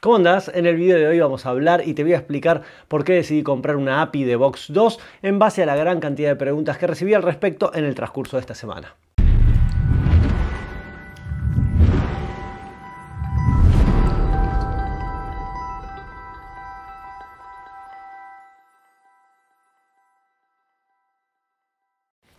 ¿Cómo andas? En el video de hoy vamos a hablar y te voy a explicar por qué decidí comprar una API de Box 2 en base a la gran cantidad de preguntas que recibí al respecto en el transcurso de esta semana.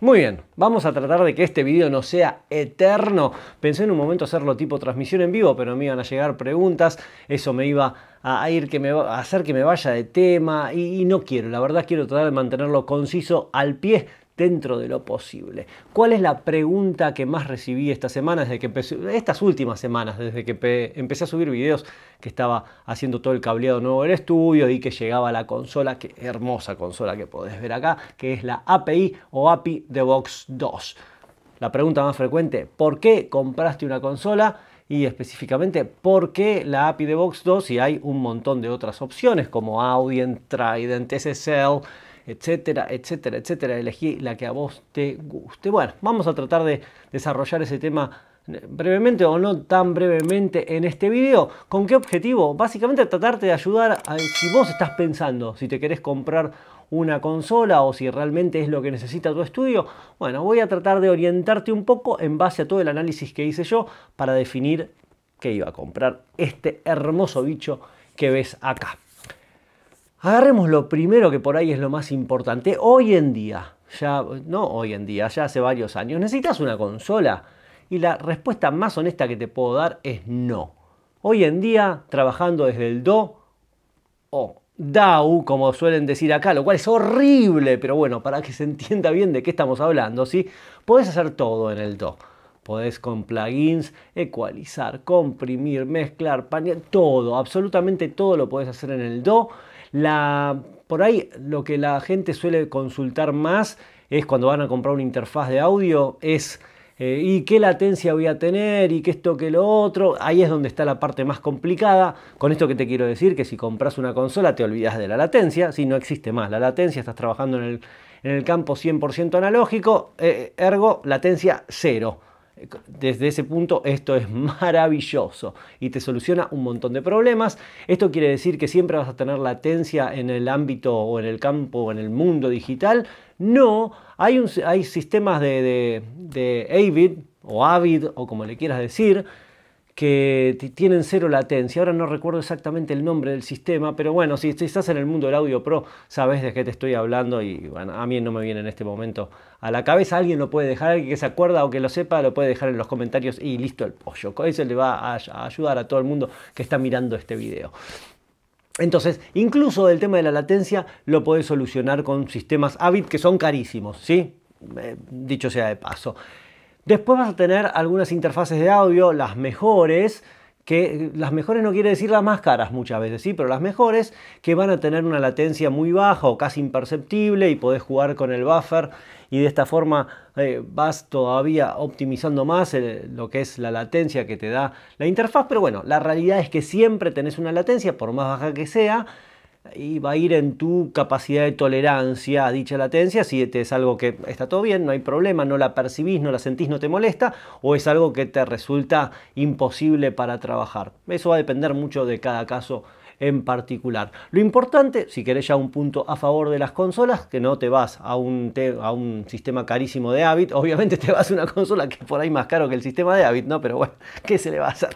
Muy bien, vamos a tratar de que este video no sea eterno. Pensé en un momento hacerlo tipo transmisión en vivo, pero me iban a llegar preguntas, eso me iba a ir que me va, a hacer que me vaya de tema y no quiero, la verdad quiero tratar de mantenerlo conciso al pie dentro de lo posible. ¿Cuál es la pregunta que más recibí esta semana, desde que estas últimas semanas, desde que empecé a subir videos, que estaba haciendo todo el cableado nuevo del estudio y que llegaba la consola, que hermosa consola que podés ver acá, que es la API o API de Box 2? La pregunta más frecuente, ¿por qué compraste una consola? y específicamente por qué la API de Box 2 y hay un montón de otras opciones como Audient, Trident, SSL, etcétera, etcétera, etcétera. Elegí la que a vos te guste. Bueno, vamos a tratar de desarrollar ese tema eh, brevemente o no tan brevemente en este video. ¿Con qué objetivo? Básicamente tratarte de ayudar a, si vos estás pensando, si te querés comprar una consola o si realmente es lo que necesita tu estudio, bueno, voy a tratar de orientarte un poco en base a todo el análisis que hice yo para definir qué iba a comprar este hermoso bicho que ves acá. Agarremos lo primero que por ahí es lo más importante. Hoy en día, ya no hoy en día, ya hace varios años, ¿necesitas una consola? Y la respuesta más honesta que te puedo dar es no. Hoy en día, trabajando desde el DO o DAU, como suelen decir acá, lo cual es horrible, pero bueno, para que se entienda bien de qué estamos hablando, ¿sí? Podés hacer todo en el DO. Podés con plugins ecualizar, comprimir, mezclar, panear, todo, absolutamente todo lo podés hacer en el DO por ahí lo que la gente suele consultar más es cuando van a comprar una interfaz de audio, es eh, y qué latencia voy a tener y qué esto que lo otro. Ahí es donde está la parte más complicada. Con esto que te quiero decir que si compras una consola te olvidas de la latencia, si no existe más la latencia, estás trabajando en el, campo 100% analógico, eh, ergo latencia cero desde ese punto esto es maravilloso y te soluciona un montón de problemas. Esto quiere decir que siempre vas a tener latencia en el ámbito o en el campo o en el mundo digital. No, hay, hay sistemas de, de, de Avid o Avid o como le quieras decir, que tienen cero latencia. Ahora no recuerdo exactamente el nombre del sistema, pero bueno, si, estás en el mundo del audio pro, sabes de qué te estoy hablando y bueno, a mí no me viene en este momento a la cabeza. Alguien lo puede dejar, alguien que se acuerda o que lo sepa, lo puede dejar en los comentarios y listo el pollo. Eso le va a, ayudar a todo el mundo que está mirando este video. Entonces, incluso el tema de la latencia lo podés solucionar con sistemas Avid que son carísimos, ¿sí? Eh, dicho sea de paso. Después vas a tener algunas interfaces de audio, las mejores, que las mejores no quiere decir las más caras muchas veces, sí, pero las mejores que van a tener una latencia muy baja o casi imperceptible y podés jugar con el buffer y de esta forma eh, vas todavía optimizando más eh, lo que es la latencia que te da la interfaz, pero bueno, la realidad es que siempre tenés una latencia, por más baja que sea, y va a ir en tu capacidad de tolerancia a dicha latencia, si te es algo que está todo bien, no hay problema, no la percibís, no la sentís, no te molesta, o es algo que te resulta imposible para trabajar. Eso va a depender mucho de cada caso en particular. Lo importante, si querés ya un punto a favor de las consolas, que no te vas a un, a un sistema carísimo de Avid obviamente te vas a una consola que es por ahí más caro que el sistema de Avid ¿no? Pero bueno, ¿qué se le va a hacer?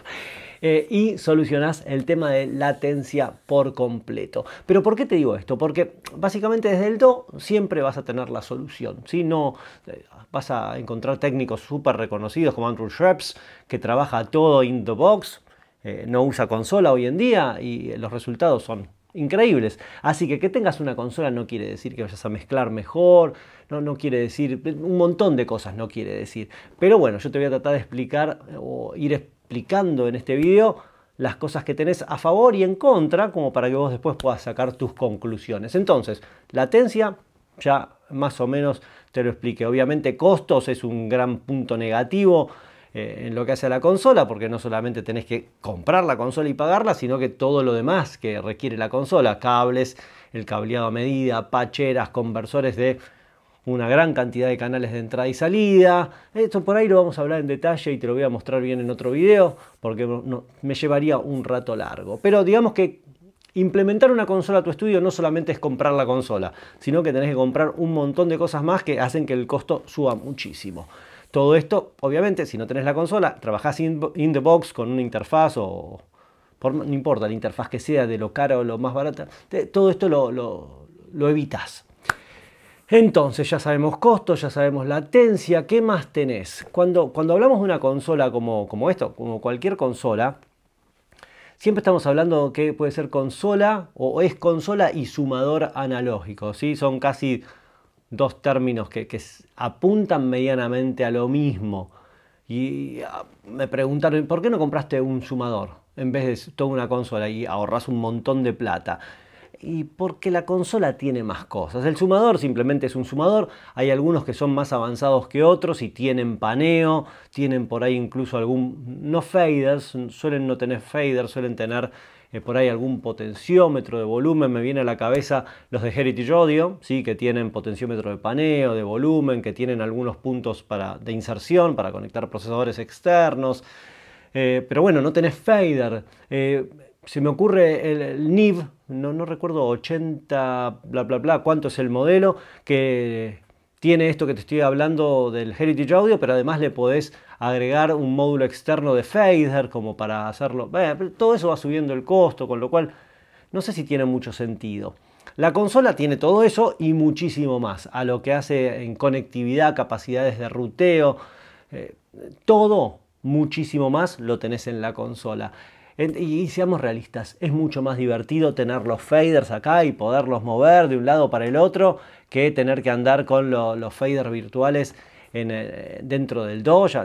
Eh, y solucionás el tema de latencia por completo. Pero ¿por qué te digo esto? Porque básicamente desde el do siempre vas a tener la solución. si No eh, vas a encontrar técnicos súper reconocidos como Andrew Shreps, que trabaja todo in the box, eh, no usa consola hoy en día y los resultados son increíbles. Así que que tengas una consola no quiere decir que vayas a mezclar mejor, no, no quiere decir, un montón de cosas no quiere decir. Pero bueno, yo te voy a tratar de explicar o ir explicando explicando en este vídeo las cosas que tenés a favor y en contra, como para que vos después puedas sacar tus conclusiones. Entonces, latencia, ya más o menos te lo expliqué. Obviamente costos es un gran punto negativo eh, en lo que hace a la consola, porque no solamente tenés que comprar la consola y pagarla, sino que todo lo demás que requiere la consola, cables, el cableado a medida, pacheras, conversores de una gran cantidad de canales de entrada y salida. Esto por ahí lo vamos a hablar en detalle y te lo voy a mostrar bien en otro video porque me llevaría un rato largo. Pero digamos que implementar una consola a tu estudio no solamente es comprar la consola, sino que tenés que comprar un montón de cosas más que hacen que el costo suba muchísimo. Todo esto, obviamente, si no tenés la consola, trabajás in, the box con una interfaz o... no importa la interfaz que sea, de lo cara o lo más barata, todo esto lo, lo, lo evitas. Entonces ya sabemos costos, ya sabemos latencia, ¿qué más tenés? Cuando, cuando hablamos de una consola como, como esto, como cualquier consola, siempre estamos hablando que puede ser consola o es consola y sumador analógico, ¿sí? Son casi dos términos que, que apuntan medianamente a lo mismo. Y ah, me preguntaron, ¿por qué no compraste un sumador en vez de toda una consola y ahorras un montón de plata? y porque la consola tiene más cosas. El sumador simplemente es un sumador, hay algunos que son más avanzados que otros y tienen paneo, tienen por ahí incluso algún, no faders, suelen no tener faders, suelen tener eh, por ahí algún potenciómetro de volumen, me viene a la cabeza los de Heritage Audio, ¿sí? que tienen potenciómetro de paneo, de volumen, que tienen algunos puntos para, de inserción para conectar procesadores externos. Eh, pero bueno, no tenés fader. Eh, se me ocurre el, NIV, no, recuerdo, 80, bla, bla, bla, cuánto es el modelo, que tiene esto que te estoy hablando del Heritage Audio, pero además le podés agregar un módulo externo de fader como para hacerlo. todo eso va subiendo el costo, con lo cual no sé si tiene mucho sentido. La consola tiene todo eso y muchísimo más, a lo que hace en conectividad, capacidades de ruteo, eh, todo muchísimo más lo tenés en la consola. Y seamos realistas, es mucho más divertido tener los faders acá y poderlos mover de un lado para el otro que tener que andar con los faders virtuales en, eh, dentro del Doja,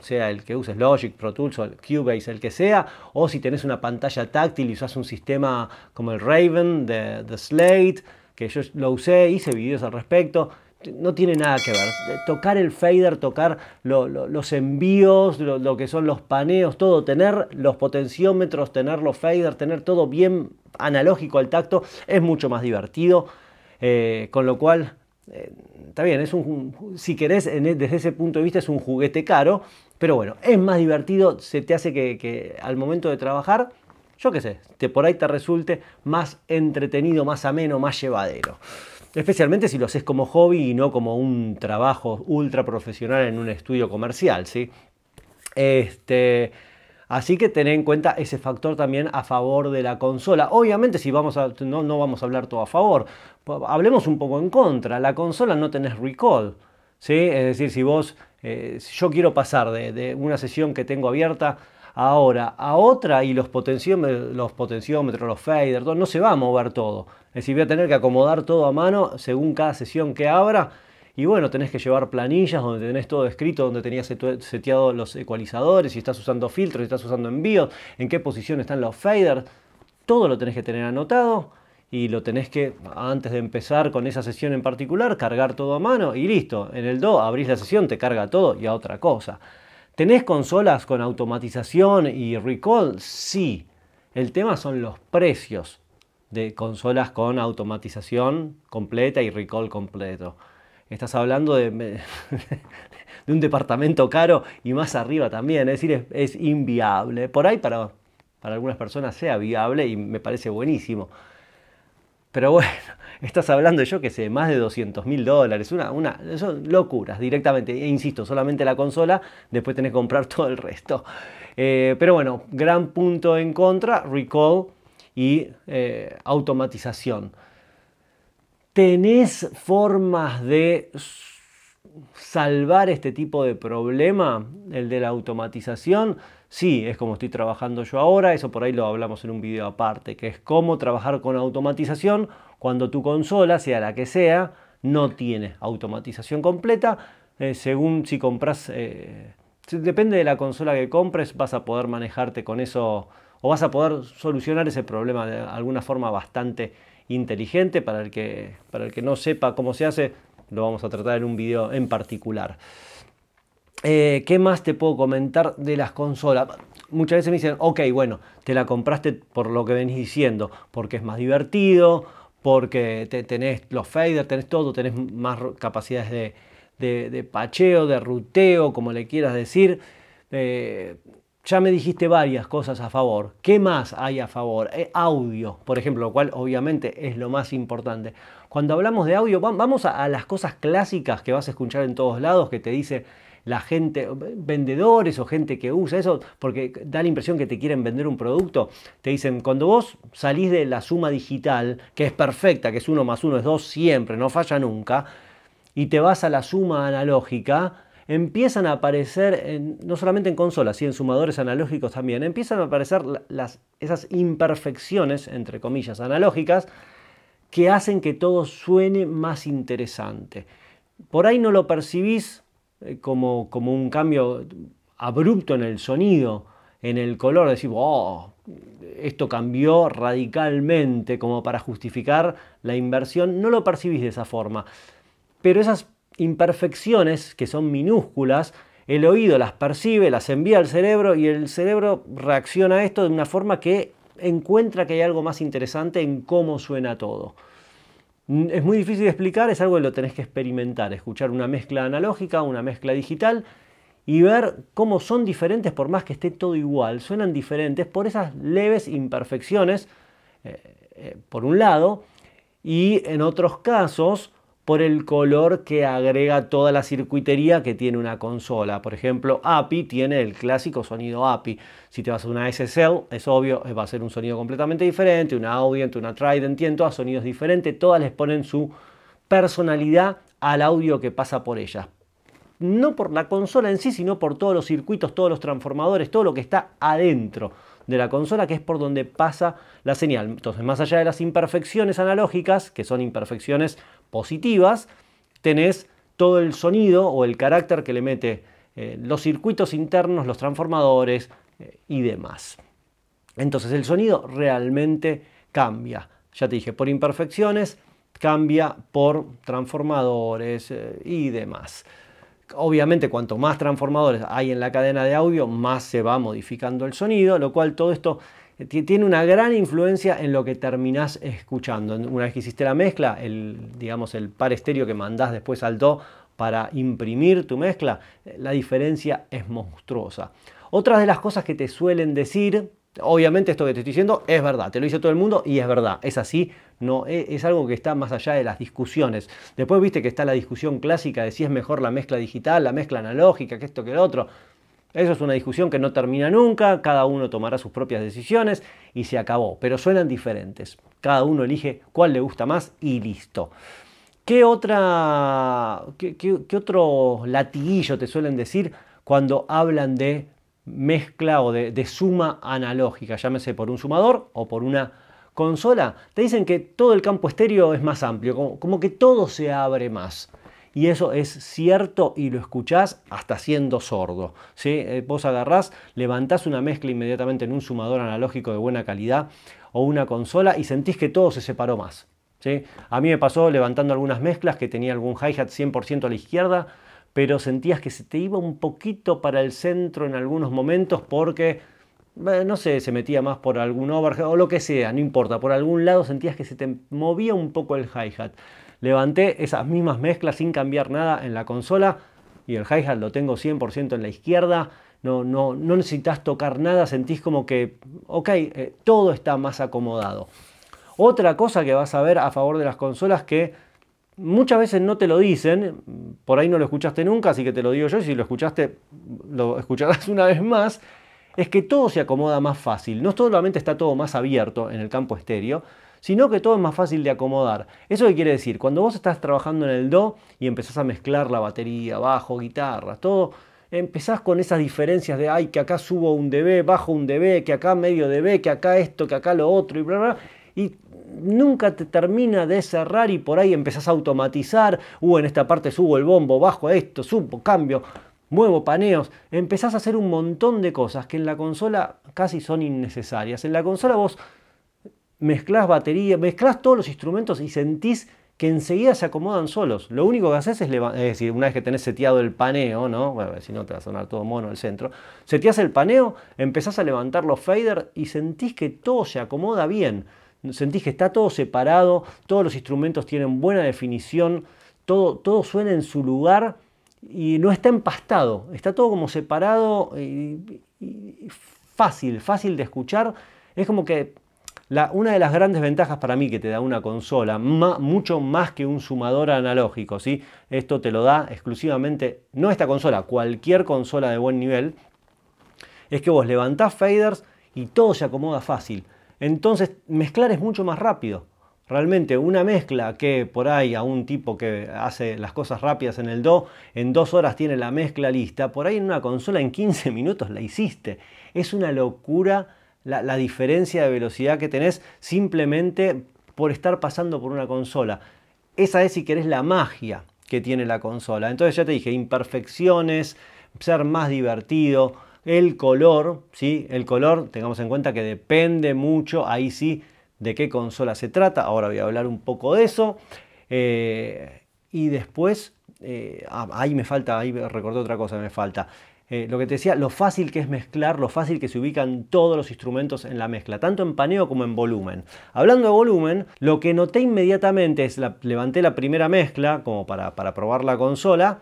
sea el que uses Logic, Pro Tools o Cubase, el que sea, o si tenés una pantalla táctil y usas un sistema como el Raven de, Slate, que yo lo usé, hice videos al respecto no tiene nada que ver. Tocar el fader, tocar los envíos, lo, que son los paneos, todo, tener los potenciómetros, tener los faders, tener todo bien analógico al tacto, es mucho más divertido. Eh, con lo cual, eh, está bien, es un, si querés, e, desde ese punto de vista es un juguete caro, pero bueno, es más divertido, se te hace que, al momento de trabajar, yo qué sé, te, por ahí te resulte más entretenido, más ameno, más llevadero. Especialmente si lo haces como hobby y no como un trabajo ultra profesional en un estudio comercial, ¿sí? Este, así que ten en cuenta ese factor también a favor de la consola. Obviamente si vamos no, vamos a hablar todo a favor, hablemos un poco en contra. La consola no tenés recall, ¿sí? Es decir, si vos, eh, yo quiero pasar de una sesión que tengo abierta ahora a otra y los, potenciómetros, los potenciómetros, los faders, no se va a mover todo. Es decir, voy a tener que acomodar todo a mano según cada sesión que abra. Y bueno, tenés que llevar planillas donde tenés todo escrito, donde tenías seteado los ecualizadores, si estás usando filtros, si estás usando envíos, en qué posición están los faders. Todo lo tenés que tener anotado y lo tenés que, antes de empezar con esa sesión en particular, cargar todo a mano y listo. En el DO abrís la sesión, te carga todo y a otra cosa. ¿Tenés consolas con automatización y recall? Sí. El tema son los precios de consolas con automatización completa y recall completo. Estás hablando de, un departamento caro y más arriba también. Es decir, es, inviable. Por ahí para algunas personas sea viable y me parece buenísimo. Pero bueno, estás hablando yo que sé, más de 200 mil dólares, una, una, son locuras directamente, e insisto, solamente la consola, después tenés que comprar todo el resto. Eh, pero bueno, gran punto en contra, recall y eh, automatización. Tenés formas de salvar este tipo de problema, el de la automatización, si es como estoy trabajando yo ahora, eso por ahí lo hablamos en un video aparte, que es cómo trabajar con automatización cuando tu consola, sea la que sea, no tiene automatización completa, eh, según si compras, eh, depende de la consola que compres, vas a poder manejarte con eso o vas a poder solucionar ese problema de alguna forma bastante inteligente para el que, para el que no sepa cómo se hace lo vamos a tratar en un video en particular. Eh, ¿Qué más te puedo comentar de las consolas? Muchas veces me dicen, ok, bueno, te la compraste por lo que venís diciendo, porque es más divertido, porque te, tenés los faders, tenés todo, tenés más capacidades de, pacheo, de ruteo, como le quieras decir. Eh, ya me dijiste varias cosas a favor. ¿Qué más hay a favor? Eh, audio, por ejemplo, lo cual obviamente es lo más importante. Cuando hablamos de audio, vamos a, a las cosas clásicas que vas a escuchar en todos lados, que te dice la gente, eh, vendedores o gente que usa eso, porque da la impresión que te quieren vender un producto. Te dicen, cuando vos salís de la suma digital, que es perfecta, que es uno más uno es dos siempre, no falla nunca, y te vas a la suma analógica, empiezan a aparecer, no solamente en consolas, sino en sumadores analógicos también, empiezan a aparecer esas imperfecciones, entre comillas, analógicas, que hacen que todo suene más interesante. Por ahí no lo percibís eh, como, como un cambio abrupto en el sonido, en el color, decir, oh, esto cambió radicalmente como para justificar la inversión, no lo percibís de esa forma. Pero esas imperfecciones que son minúsculas, el oído las percibe, las envía al cerebro y el cerebro reacciona a esto de una forma que encuentra que hay algo más interesante en cómo suena todo. Mm, es muy difícil de explicar, es algo que lo tenés que experimentar, escuchar una mezcla analógica, una mezcla digital y ver cómo son diferentes por más que esté todo igual, suenan diferentes por esas leves imperfecciones, eh, eh, por un lado, y en otros casos por el color que agrega toda la circuitería que tiene una consola. Por ejemplo, API tiene el clásico sonido API. Si te vas a una SSL, es obvio, eh, va a ser un sonido completamente diferente, una Audient, una Trident, tienen todas sonidos diferentes, todas les ponen su personalidad al audio que pasa por ellas. No por la consola en sí, sino por todos los circuitos, todos los transformadores, todo lo que está adentro de la consola, que es por donde pasa la señal. Entonces, más allá de las imperfecciones analógicas, que son imperfecciones positivas, tenés todo el sonido o el carácter que le mete eh, los circuitos internos, los transformadores eh, y demás. Entonces el sonido realmente cambia. Ya te dije, por imperfecciones, cambia por transformadores eh, y demás. Obviamente cuanto más transformadores hay en la cadena de audio, más se va modificando el sonido, lo cual todo esto tiene una gran influencia en lo que terminás escuchando. Una vez que hiciste la mezcla, el, digamos, el par estéreo que mandás después al do para imprimir tu mezcla, eh, la diferencia es monstruosa. Otras de las cosas que te suelen decir, obviamente esto que te estoy diciendo es verdad, te lo dice todo el mundo y es verdad, es así, no e, es, algo que está más allá de las discusiones. Después viste que está la discusión clásica de si es mejor la mezcla digital, la mezcla analógica, que esto que el otro. Eso es una discusión que no termina nunca, cada uno tomará sus propias decisiones y se acabó, pero suenan diferentes. Cada uno elige cuál le gusta más y listo. ¿Qué, otra, qué, otro latiguillo te suelen decir cuando hablan de mezcla o de, suma analógica? Llámese por un sumador o por una consola. Te dicen que todo el campo estéreo es más amplio, como que todo se abre más y eso es cierto y lo escuchás hasta siendo sordo. ¿sí? Eh, vos agarrás, levantás una mezcla inmediatamente en un sumador analógico de buena calidad o una consola y sentís que todo se separó más. ¿sí? A mí me pasó levantando algunas mezclas que tenía algún hi-hat 100% a la izquierda, pero sentías que se te iba un poquito para el centro en algunos momentos porque eh, no sé, se metía más por algún overhead o lo que sea, no importa, por algún lado sentías que se te movía un poco el hi-hat. Levanté esas mismas mezclas sin cambiar nada en la consola y el hi-hat lo tengo 100% en la izquierda. No, no, necesitas tocar nada, sentís como que, ok, eh, todo está más acomodado. Otra cosa que vas a ver a favor de las consolas que muchas veces no te lo dicen, por ahí no lo escuchaste nunca, así que te lo digo yo, y si lo escuchaste, lo escucharás una vez más, es que todo se acomoda más fácil. No solamente está todo más abierto en el campo estéreo, sino que todo es más fácil de acomodar. ¿Eso qué quiere decir? Cuando vos estás trabajando en el do y empezás a mezclar la batería, bajo, guitarra, todo, empezás con esas diferencias de, ay, que acá subo un dB, bajo un dB, que acá medio dB, que acá esto, que acá lo otro, y bla, bla, y nunca te termina de cerrar y por ahí empezás a automatizar, uh, en esta parte subo el bombo, bajo esto, subo, cambio, muevo paneos, empezás a hacer un montón de cosas que en la consola casi son innecesarias. En la consola vos mezclas batería, mezclas todos los instrumentos y sentís que enseguida se acomodan solos. Lo único que haces es, decir, una vez que tenés seteado el paneo, ¿no? Bueno, si no te va a sonar todo mono el centro. Seteás el paneo, empezás a levantar los fader y sentís que todo se acomoda bien. Sentís que está todo separado, todos los instrumentos tienen buena definición, todo, todo suena en su lugar y no está empastado. Está todo como separado y fácil, fácil de escuchar. Es como que una de las grandes ventajas para mí que te da una consola, mucho más que un sumador analógico, ¿sí? esto te lo da exclusivamente, no esta consola, cualquier consola de buen nivel, es que vos levantás faders y todo se acomoda fácil. Entonces mezclar es mucho más rápido. Realmente una mezcla que por ahí a un tipo que hace las cosas rápidas en el Do, en dos horas tiene la mezcla lista, por ahí en una consola en 15 minutos la hiciste. Es una locura la, diferencia de velocidad que tenés simplemente por estar pasando por una consola. Esa es, si querés, la magia que tiene la consola. Entonces ya te dije, imperfecciones, ser más divertido, el color, ¿sí? El color, tengamos en cuenta que depende mucho, ahí sí, de qué consola se trata. Ahora voy a hablar un poco de eso. Eh, y después, eh, ah, ahí me falta, ahí recordé otra cosa, me falta. Eh, lo que te decía, lo fácil que es mezclar, lo fácil que se ubican todos los instrumentos en la mezcla, tanto en paneo como en volumen. Hablando de volumen, lo que noté inmediatamente es, la, levanté la primera mezcla como para, probar la consola,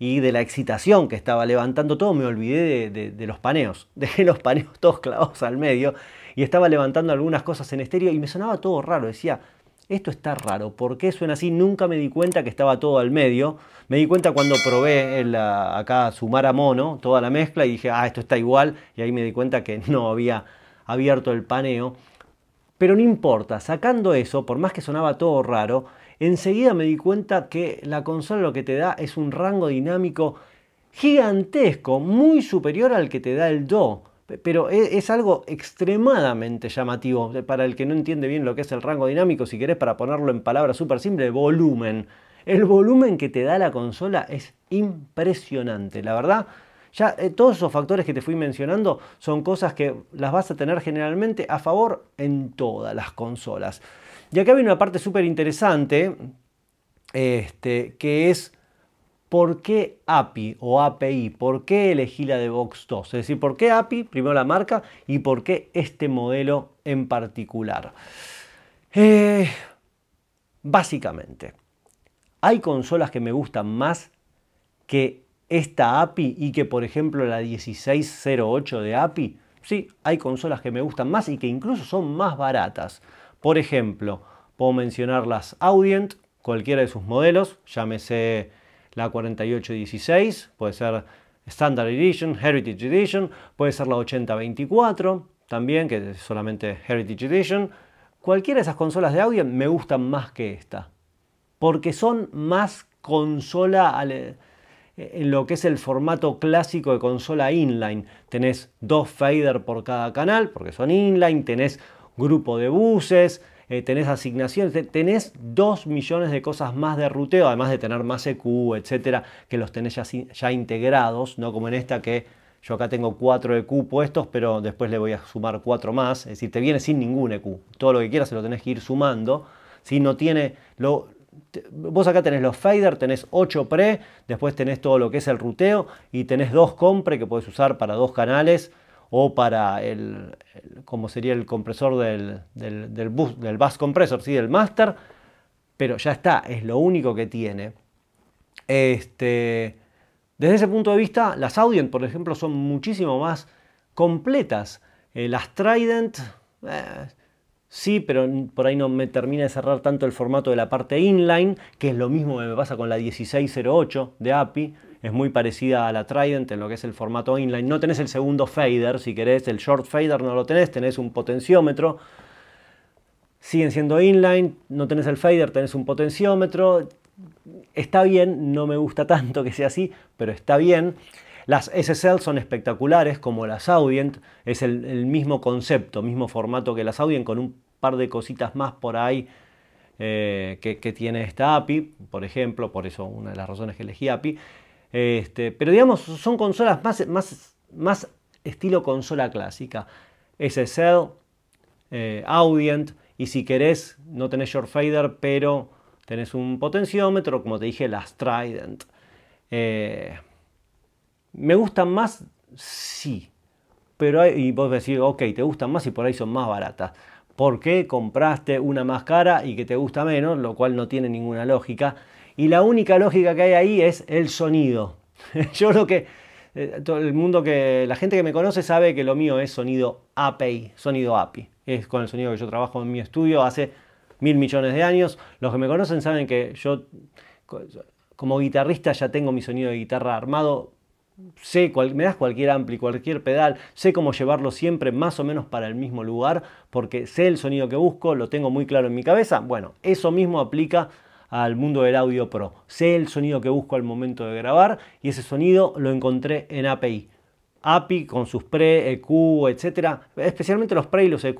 y de la excitación que estaba levantando todo, me olvidé de, de, los paneos. Dejé los paneos todos clavados al medio y estaba levantando algunas cosas en estéreo y me sonaba todo raro. Decía, esto está raro, ¿por qué suena así? Nunca me di cuenta que estaba todo al medio. Me di cuenta cuando probé acá sumar a mono, toda la mezcla, y dije, ah, esto está igual, y ahí me di cuenta que no había abierto el paneo. Pero no importa, sacando eso, por más que sonaba todo raro, enseguida me di cuenta que la consola lo que te da es un rango dinámico gigantesco, muy superior al que te da el Do pero e, es, algo extremadamente llamativo para el que no entiende bien lo que es el rango dinámico, si querés para ponerlo en palabras súper simples, volumen. El volumen que te da la consola es impresionante, la verdad. Ya eh, todos esos factores que te fui mencionando son cosas que las vas a tener generalmente a favor en todas las consolas. Y acá viene una parte súper interesante, este, que es ¿por qué API o API? ¿Por qué elegí la de Box 2? Es decir, ¿por qué API, primero la marca, y por qué este modelo en particular? Eh, básicamente, hay consolas que me gustan más que esta API y que por ejemplo la 1608 de API. Sí, hay consolas que me gustan más y que incluso son más baratas. Por ejemplo, puedo mencionar las Audient, cualquiera de sus modelos, llámese la 4816, puede ser Standard Edition, Heritage Edition, puede ser la 8024 también, que es solamente Heritage Edition. Cualquiera de esas consolas de audio me gustan más que esta, porque son más consola eh, en lo que es el formato clásico de consola inline. Tenés dos fader por cada canal, porque son inline, tenés grupo de buses, eh, tenés asignaciones, tenés 2 millones de cosas más de ruteo, además de tener más EQ, etcétera, que los tenés ya, ya integrados, no como en esta que yo acá tengo 4 EQ puestos, pero después le voy a sumar cuatro más. Es decir, te viene sin ningún EQ. Todo lo que quieras se lo tenés que ir sumando. Si no tiene. Lo, vos acá tenés los fader, tenés 8 pre, después tenés todo lo que es el ruteo y tenés dos compre que podés usar para dos canales o para el, como sería el compresor del, del, del, bus, del bus compressor, ¿sí? del master, pero ya está, es lo único que tiene. Este, desde ese punto de vista, las Audient, por ejemplo, son muchísimo más completas. Eh, las Trident, eh, sí, pero por ahí no me termina de cerrar tanto el formato de la parte inline, que es lo mismo que me pasa con la 1608 de API es muy parecida a la Trident en lo que es el formato inline. No tenés el segundo fader, si querés, el short fader no lo tenés, tenés un potenciómetro. Siguen siendo inline, no tenés el fader, tenés un potenciómetro. Está bien, no me gusta tanto que sea así, pero está bien. Las SSL son espectaculares, como las Audient, es el, mismo concepto, mismo formato que las Audient, con un par de cositas más por ahí eh, que, que, tiene esta API, por ejemplo, por eso una de las razones que elegí API. Este, pero digamos, son consolas más, estilo consola clásica. SSL, eh, Audient, y si querés, no tenés short fader, pero tenés un potenciómetro, como te dije, la Trident. Eh, ¿Me gustan más? Sí. Pero y vos decís, ok, te gustan más y por ahí son más baratas. ¿Por qué compraste una más cara y que te gusta menos? Lo cual no tiene ninguna lógica. Y la única lógica que hay ahí es el sonido. Yo lo que eh, todo el mundo que la gente que me conoce sabe que lo mío es sonido API, sonido API. Es con el sonido que yo trabajo en mi estudio hace mil millones de años. Los que me conocen saben que yo como guitarrista ya tengo mi sonido de guitarra armado. Sé me das cualquier ampli, cualquier pedal, sé cómo llevarlo siempre más o menos para el mismo lugar, porque sé el sonido que busco, lo tengo muy claro en mi cabeza. Bueno, eso mismo aplica al mundo del audio pro. Sé el sonido que busco al momento de grabar y ese sonido lo encontré en API. API con sus pre, EQ, etcétera, especialmente los pre y los EQ,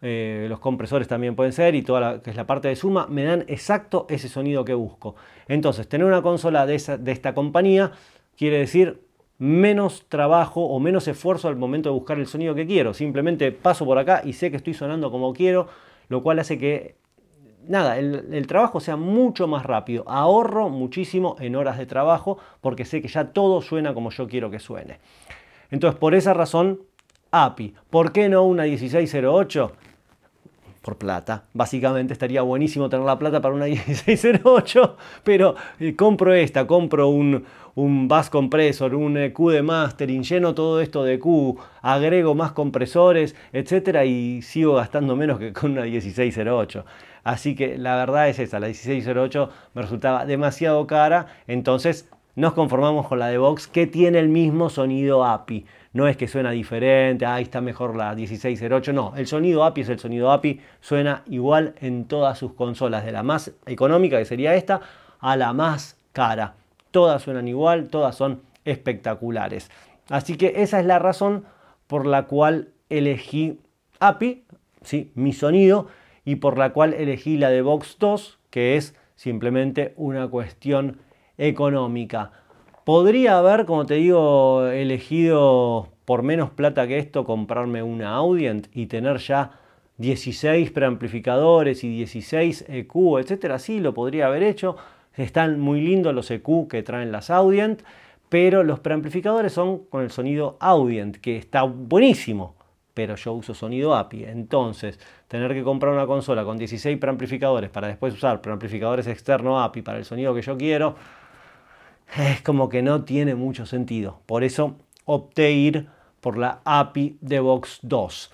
eh, los compresores también pueden ser y toda la que es la parte de suma, me dan exacto ese sonido que busco. Entonces, tener una consola de, de esta compañía quiere decir menos trabajo o menos esfuerzo al momento de buscar el sonido que quiero. Simplemente paso por acá y sé que estoy sonando como quiero, lo cual hace que nada, el, trabajo sea mucho más rápido. Ahorro muchísimo en horas de trabajo porque sé que ya todo suena como yo quiero que suene. Entonces, por esa razón, API. ¿Por qué no una 1608? plata. Básicamente estaría buenísimo tener la plata para una 1608, pero eh, compro esta, compro un, un bus compressor, un eh, Q de mastering, lleno todo esto de Q, agrego más compresores, etcétera, y sigo gastando menos que con una 1608. Así que la verdad es esa, la 1608 me resultaba demasiado cara, entonces nos conformamos con la de Vox que tiene el mismo sonido API no es que suena diferente, ahí está mejor la 1608, no, el sonido API es el sonido API, suena igual en todas sus consolas, de la más económica, que sería esta, a la más cara. Todas suenan igual, todas son espectaculares. Así que esa es la razón por la cual elegí API, ¿sí? mi sonido, y por la cual elegí la de Box 2, que es simplemente una cuestión económica. Podría haber, como te digo, elegido por menos plata que esto comprarme una Audient y tener ya 16 preamplificadores y 16 EQ, etcétera. Sí, lo podría haber hecho. Están muy lindos los EQ que traen las Audient, pero los preamplificadores son con el sonido Audient, que está buenísimo, pero yo uso sonido API. Entonces, tener que comprar una consola con 16 preamplificadores para después usar preamplificadores externo API para el sonido que yo quiero, es como que no tiene mucho sentido. Por eso opté ir por la API de Box 2.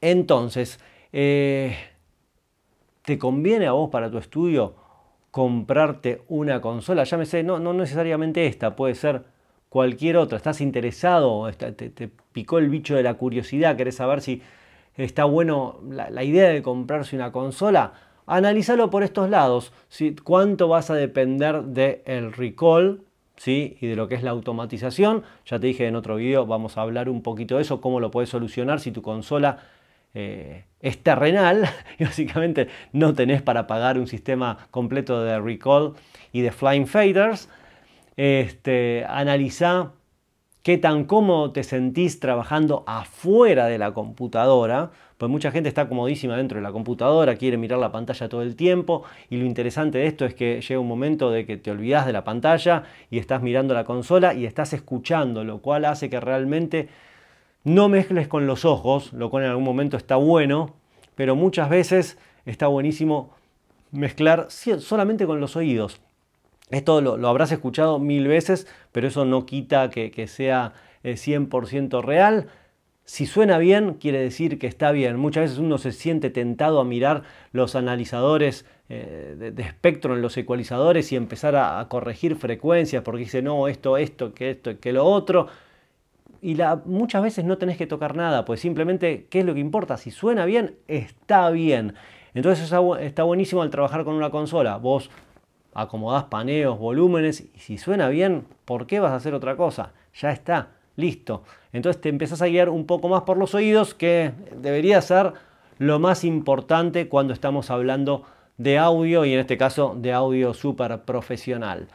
Entonces, eh, ¿te conviene a vos para tu estudio comprarte una consola? Ya me no, no necesariamente esta, puede ser cualquier otra. ¿Estás interesado? Te, picó el bicho de la curiosidad? ¿Querés saber si está bueno la idea de comprarse una consola? Analízalo por estos lados, si cuánto vas a depender del el recall ¿sí? y de lo que es la automatización. Ya te dije en otro video, vamos a hablar un poquito de eso, cómo lo puedes solucionar si tu consola eh, es terrenal y básicamente no tenés para pagar un sistema completo de recall y de flying faders. Este, analiza qué tan cómodo te sentís trabajando afuera de la computadora, pues mucha gente está comodísima dentro de la computadora, quiere mirar la pantalla todo el tiempo y lo interesante de esto es que llega un momento de que te olvidas de la pantalla y estás mirando la consola y estás escuchando, lo cual hace que realmente no mezcles con los ojos, lo cual en algún momento está bueno, pero muchas veces está buenísimo mezclar solamente con los oídos. Esto lo, habrás escuchado mil veces, pero eso no quita que, que sea 100% eh, real. Si suena bien, quiere decir que está bien. Muchas veces uno se siente tentado a mirar los analizadores eh, de, espectro en los ecualizadores y empezar a, corregir frecuencias porque dice, no, esto, esto, que esto, que lo otro. Y muchas veces no tenés que tocar nada, pues simplemente, ¿qué es lo que importa? Si suena bien, está bien. Entonces está buenísimo al trabajar con una consola. Vos acomodás paneos, volúmenes y si suena bien, ¿por qué vas a hacer otra cosa? Ya está listo. Entonces te empiezas a guiar un poco más por los oídos, que debería ser lo más importante cuando estamos hablando de audio y en este caso de audio súper profesional.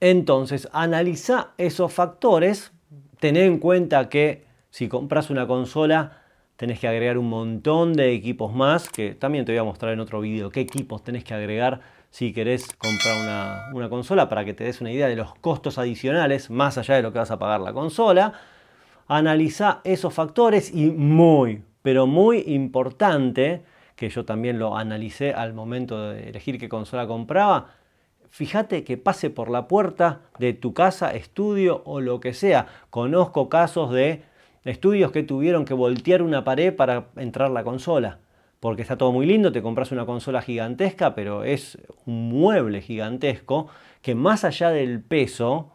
Entonces, analiza esos factores, ten en cuenta que si compras una consola, tenés que agregar un montón de equipos más, que también te voy a mostrar en otro video qué equipos tenés que agregar si querés comprar una, consola para que te des una idea de los costos adicionales, más allá de lo que vas a pagar la consola. Analiza esos factores y muy, pero muy importante, que yo también lo analicé al momento de elegir qué consola compraba, fíjate que pase por la puerta de tu casa, estudio o lo que sea. Conozco casos de estudios que tuvieron que voltear una pared para entrar la consola porque está todo muy lindo, te compras una consola gigantesca, pero es un mueble gigantesco que más allá del peso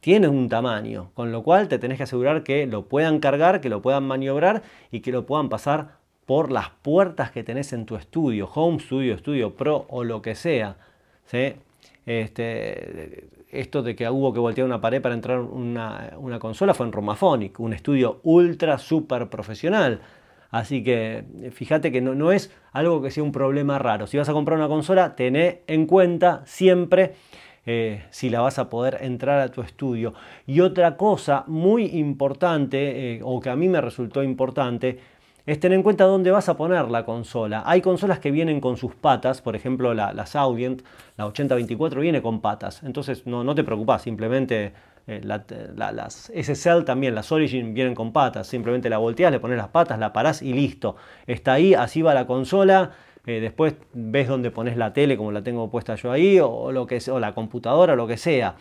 tiene un tamaño, con lo cual te tenés que asegurar que lo puedan cargar, que lo puedan maniobrar y que lo puedan pasar por las puertas que tenés en tu estudio, home studio, estudio pro o lo que sea. Este, esto de que hubo que voltear una pared para entrar una, una consola fue en Romaphonic, un estudio ultra super profesional Así que eh, fíjate que no, es algo que sea un problema raro. Si vas a comprar una consola, tené en cuenta siempre eh, si la vas a poder entrar a tu estudio. Y otra cosa muy importante, eh, o que a mí me resultó importante, es tener en cuenta dónde vas a poner la consola. Hay consolas que vienen con sus patas, por ejemplo la, las Audient, la 8024 viene con patas, entonces no, no te preocupes, simplemente eh, la, las SSL también, las Origin vienen con patas, simplemente la volteas, le pones las patas, la parás y listo. Está ahí, así va la consola. Eh, después ves dónde pones la tele, como la tengo puesta yo ahí, o, lo que, o la computadora, lo que sea.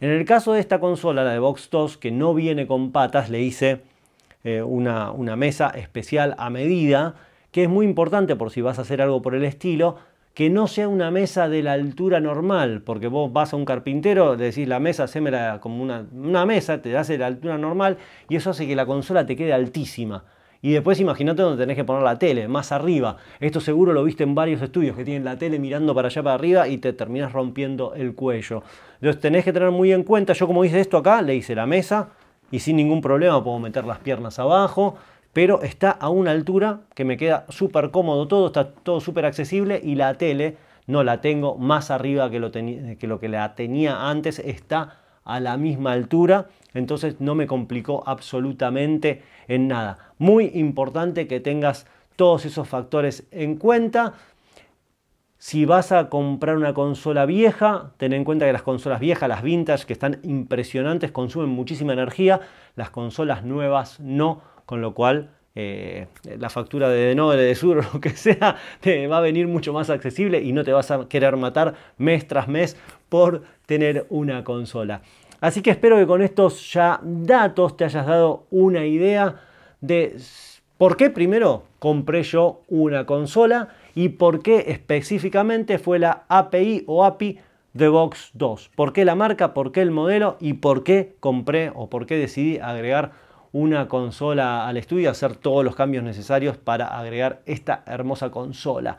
En el caso de esta consola, la de Box 2, que no viene con patas, le hice eh, una, una mesa especial a medida, que es muy importante por si vas a hacer algo por el estilo, que no sea una mesa de la altura normal, porque vos vas a un carpintero, le decís la mesa, la como una, una mesa, te hace la altura normal y eso hace que la consola te quede altísima. Y después imagínate donde tenés que poner la tele, más arriba. Esto seguro lo viste en varios estudios que tienen la tele mirando para allá para arriba y te terminas rompiendo el cuello. Entonces tenés que tener muy en cuenta, yo como hice esto acá, le hice la mesa y sin ningún problema puedo meter las piernas abajo, pero está a una altura que me queda súper cómodo todo, está todo súper accesible y la tele no la tengo más arriba que lo, que lo que la tenía antes, está a la misma altura, entonces no me complicó absolutamente en nada. Muy importante que tengas todos esos factores en cuenta. Si vas a comprar una consola vieja, ten en cuenta que las consolas viejas, las vintage, que están impresionantes, consumen muchísima energía, las consolas nuevas no con lo cual eh, la factura de no de Sur o lo que sea, te va a venir mucho más accesible y no te vas a querer matar mes tras mes por tener una consola. Así que espero que con estos ya datos te hayas dado una idea de por qué primero compré yo una consola y por qué específicamente fue la API o API de Box 2. ¿Por qué la marca? ¿Por qué el modelo? ¿Y por qué compré o por qué decidí agregar una consola al estudio, y hacer todos los cambios necesarios para agregar esta hermosa consola.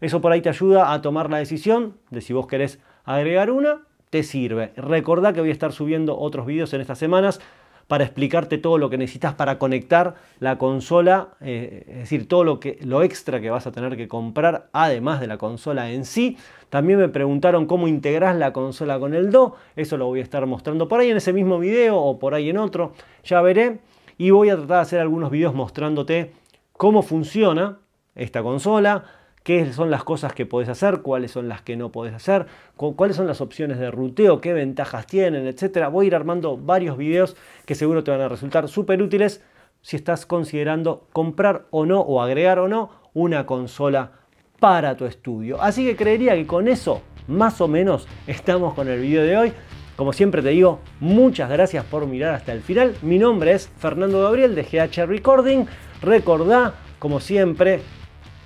Eso por ahí te ayuda a tomar la decisión de si vos querés agregar una, te sirve. Recordá que voy a estar subiendo otros vídeos en estas semanas para explicarte todo lo que necesitas para conectar la consola, eh, es decir, todo lo, que, lo extra que vas a tener que comprar además de la consola en sí. También me preguntaron cómo integrás la consola con el Do, eso lo voy a estar mostrando por ahí en ese mismo video o por ahí en otro, ya veré. Y voy a tratar de hacer algunos videos mostrándote cómo funciona esta consola, qué son las cosas que podés hacer, cuáles son las que no podés hacer, cuáles son las opciones de ruteo, qué ventajas tienen, etcétera. Voy a ir armando varios videos que seguro te van a resultar súper útiles si estás considerando comprar o no o agregar o no una consola para tu estudio. Así que creería que con eso más o menos estamos con el video de hoy. Como siempre te digo, muchas gracias por mirar hasta el final. Mi nombre es Fernando Gabriel de GH Recording. Recordá, como siempre,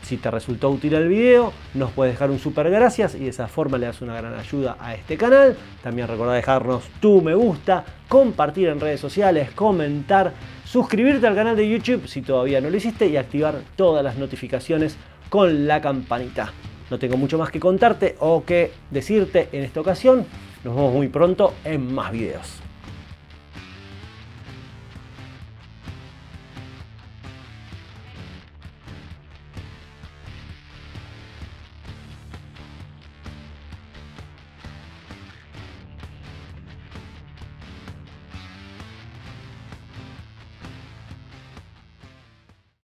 si te resultó útil el video, nos puedes dejar un super gracias y de esa forma le das una gran ayuda a este canal. También recuerda dejarnos tu me gusta, compartir en redes sociales, comentar, suscribirte al canal de YouTube si todavía no lo hiciste y activar todas las notificaciones con la campanita. No tengo mucho más que contarte o que decirte en esta ocasión. Nos vemos muy pronto en más videos.